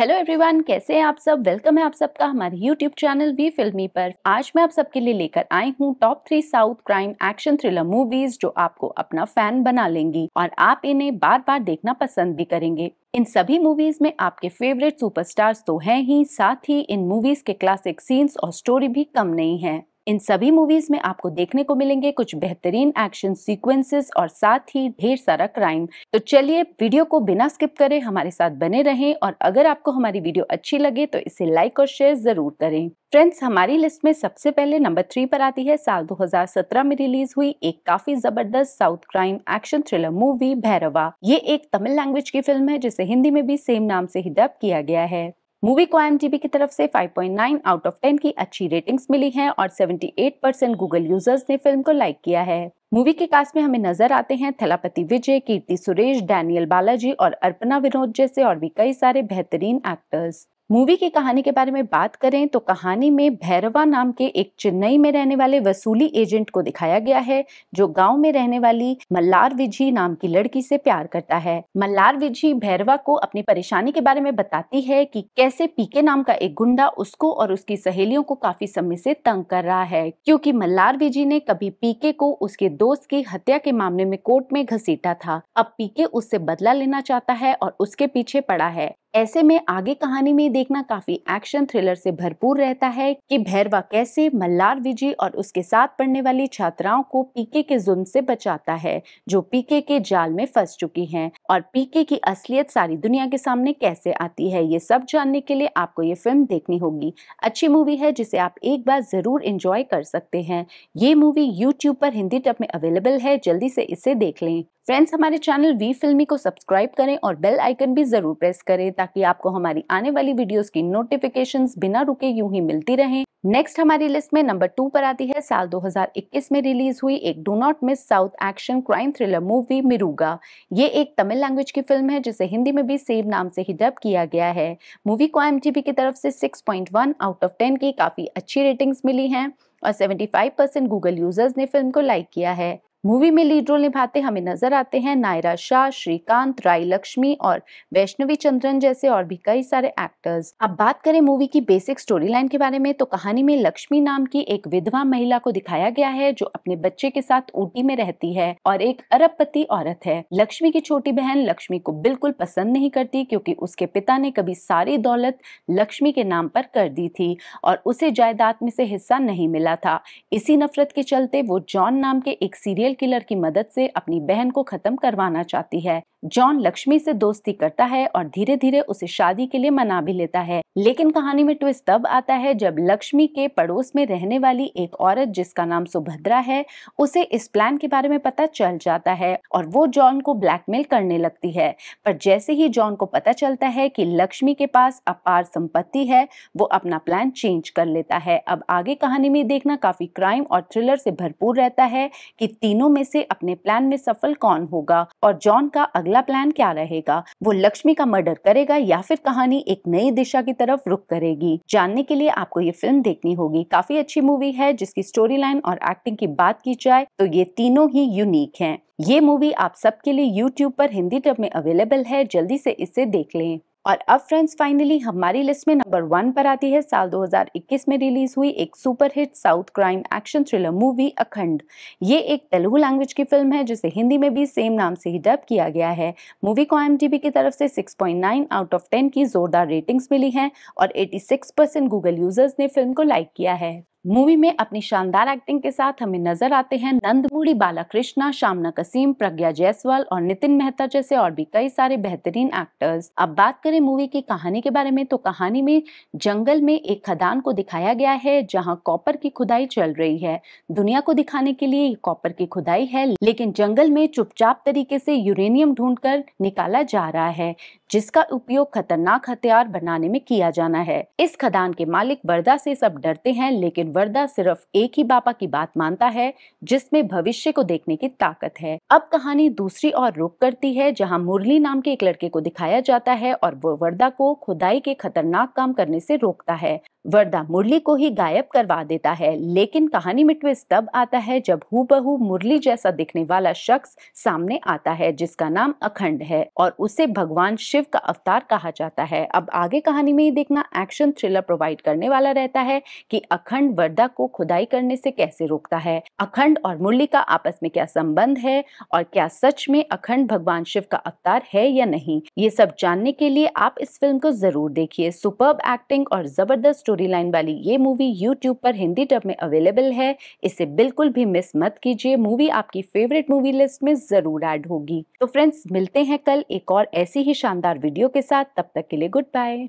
hello everyone कैसे हैं आप सब वेलकम है आप सबका हमारे यूट्यूब चैनल वी फिल्मी पर आज मैं आप सबके लिए लेकर आई हूँ top three south crime action thriller movies जो आपको अपना फैन बना लेंगी और आप इन्हें बार बार देखना पसंद भी करेंगे इन सभी मूवीज में आपके फेवरेट सुपरस्टार्स तो हैं ही साथ ही इन मूवीज के क्लासिक सीन्स और स्टोरी भी कम नहीं है इन सभी मूवीज में आपको देखने को मिलेंगे कुछ बेहतरीन एक्शन सीक्वेंसेस और साथ ही ढेर सारा क्राइम तो चलिए वीडियो को बिना स्किप करे हमारे साथ बने रहें और अगर आपको हमारी वीडियो अच्छी लगे तो इसे लाइक और शेयर जरूर करें फ्रेंड्स हमारी लिस्ट में सबसे पहले नंबर थ्री पर आती है साल 2017 में रिलीज हुई एक काफी जबरदस्त south crime action thriller movie Bhairava ये एक तमिल लैंग्वेज की फिल्म है जिसे हिंदी में भी सेम नाम से ही डब किया गया है मूवी को आई की तरफ से 5.9 आउट ऑफ 10 की अच्छी रेटिंग्स मिली हैं और 78 परसेंट गूगल यूजर्स ने फिल्म को लाइक किया है मूवी के कास्ट में हमें नजर आते हैं थलापति विजय कीर्ति सुरेश डैनियल बालाजी और अर्पणा विनोद जैसे और भी कई सारे बेहतरीन एक्टर्स मूवी की कहानी के बारे में बात करें तो कहानी में भैरवा नाम के एक चेन्नई में रहने वाले वसूली एजेंट को दिखाया गया है जो गांव में रहने वाली मल्लार विजी नाम की लड़की से प्यार करता है मल्लार विजी भैरवा को अपनी परेशानी के बारे में बताती है कि कैसे पीके नाम का एक गुंडा उसको और उसकी सहेलियों को काफी समय से तंग कर रहा है क्योंकि मल्लार विजी ने कभी पीके को उसके दोस्त की हत्या के मामले में कोर्ट में घसीटा था अब पीके उससे बदला लेना चाहता है और उसके पीछे पड़ा है ऐसे में आगे कहानी में देखना काफी एक्शन थ्रिलर से भरपूर रहता है कि भैरवा कैसे मल्लार विजय और उसके साथ पढ़ने वाली छात्राओं को पीके के जुल्म से बचाता है जो पीके के जाल में फंस चुकी हैं और पीके की असलियत सारी दुनिया के सामने कैसे आती है ये सब जानने के लिए आपको ये फिल्म देखनी होगी अच्छी मूवी है जिसे आप एक बार जरूर इंजॉय कर सकते हैं ये मूवी यूट्यूब पर हिंदी टब में अवेलेबल है जल्दी से इसे देख लें फ्रेंड्स हमारे चैनल वी फिल्मी को सब्सक्राइब करें और बेल आइकन भी ज़रूर प्रेस करें ताकि आपको हमारी आने वाली वीडियोस की नोटिफिकेशंस बिना रुके यूं ही मिलती रहें नेक्स्ट हमारी लिस्ट में नंबर टू पर आती है साल 2021 में रिलीज हुई एक do not miss south action crime thriller movie Miruga ये एक तमिल लैंग्वेज की फिल्म है जिसे हिंदी में भी सेम नाम से ही डब किया गया है मूवी को एम की तरफ से 6.1 आउट ऑफ 10 की काफ़ी अच्छी रेटिंग्स मिली हैं और 75 परसेंट गूगल यूजर्स ने फिल्म को लाइक किया है मूवी में लीड रोल निभाते हमें नजर आते हैं नायरा शाह श्रीकांत राय लक्ष्मी और वैष्णवी चंद्रन जैसे और भी कई सारे एक्टर्स अब बात करें मूवी की बेसिक स्टोरी लाइन के बारे में तो कहानी में लक्ष्मी नाम की एक विधवा महिला को दिखाया गया है जो अपने बच्चे के साथ ऊटी में रहती है और एक अरबपति औरत है लक्ष्मी की छोटी बहन लक्ष्मी को बिल्कुल पसंद नहीं करती क्योंकि उसके पिता ने कभी सारी दौलत लक्ष्मी के नाम पर कर दी थी और उसे जायदाद में से हिस्सा नहीं मिला था इसी नफरत के चलते वो जॉन नाम के एक सीरियल किलर की मदद से अपनी बहन को खत्म करवाना चाहती है जॉन लक्ष्मी से दोस्ती करता है और धीरे धीरे उसे शादी के लिए मना भी लेता है लेकिन कहानी में ट्विस्ट तब आता है जब लक्ष्मी के पड़ोस में रहने वाली एक औरत जिसका नाम सुभद्रा है उसे इस प्लान के बारे में पता चल जाता है और वो जॉन को ब्लैकमेल करने लगती है पर जैसे ही जॉन को पता चलता है कि लक्ष्मी के पास अपार संपत्ति है वो अपना प्लान चेंज कर लेता है अब आगे कहानी में देखना काफी क्राइम और थ्रिलर से भरपूर रहता है कि तीनों में से अपने प्लान में सफल कौन होगा और जॉन का अगले अगला प्लान क्या रहेगा वो लक्ष्मी का मर्डर करेगा या फिर कहानी एक नई दिशा की तरफ रुख करेगी जानने के लिए आपको ये फिल्म देखनी होगी काफी अच्छी मूवी है जिसकी स्टोरी लाइन और एक्टिंग की बात की जाए तो ये तीनों ही यूनिक है ये मूवी आप सबके लिए यूट्यूब पर हिंदी टब में अवेलेबल है जल्दी से इसे देख लें और अब फ्रेंड्स फाइनली हमारी लिस्ट में नंबर वन पर आती है साल 2021 में रिलीज हुई एक superhit south crime action thriller movie Akhanda ये एक तेलुगु लैंग्वेज की फिल्म है जिसे हिंदी में भी सेम नाम से ही डब किया गया है मूवी को एम की तरफ से 6.9 आउट ऑफ 10 की जोरदार रेटिंग्स मिली हैं और 86 गूगल यूजर्स ने फिल्म को लाइक किया है मूवी में अपनी शानदार एक्टिंग के साथ हमें नजर आते हैं नंदमूड़ी बालाकृष्णा शामना कसीम प्रज्ञा जायसवाल और नितिन मेहता जैसे और भी कई सारे बेहतरीन एक्टर्स अब बात करें मूवी की कहानी के बारे में तो कहानी में जंगल में एक खदान को दिखाया गया है जहां कॉपर की खुदाई चल रही है दुनिया को दिखाने के लिए कॉपर की खुदाई है लेकिन जंगल में चुपचाप तरीके से यूरेनियम ढूंढ निकाला जा रहा है जिसका उपयोग खतरनाक हथियार बनाने में किया जाना है इस खदान के मालिक वर्दा से सब डरते हैं लेकिन वर्दा सिर्फ एक ही बापा की बात मानता है जिसमें भविष्य को देखने की ताकत है अब कहानी दूसरी और रुक करती है जहाँ मुरली नाम के एक लड़के को दिखाया जाता है और वो वर्दा को खुदाई के खतरनाक काम करने से रोकता है वरदा मुरली को ही गायब करवा देता है लेकिन कहानी में ट्विस्ट तब आता है जब बहु मुरली जैसा दिखने वाला शख्स सामने आता है जिसका नाम अखंड है और उसे भगवान शिव का अवतार कहा जाता है अब आगे कहानी में ये देखना एक्शन थ्रिलर प्रोवाइड करने वाला रहता है कि अखंड वरदा को खुदाई करने से कैसे रोकता है अखंड और मुरली का आपस में क्या संबंध है और क्या सच में अखंड भगवान शिव का अवतार है या नहीं ये सब जानने के लिए आप इस फिल्म को जरूर देखिए सुपर्ब एक्टिंग और जबरदस्त स्टोरी लाइन वाली ये मूवी यूट्यूब पर हिंदी टब में अवेलेबल है इसे बिल्कुल भी मिस मत कीजिए मूवी आपकी फेवरेट मूवी लिस्ट में जरूर ऐड होगी तो फ्रेंड्स मिलते हैं कल एक और ऐसी ही शानदार वीडियो के साथ तब तक के लिए गुड बाय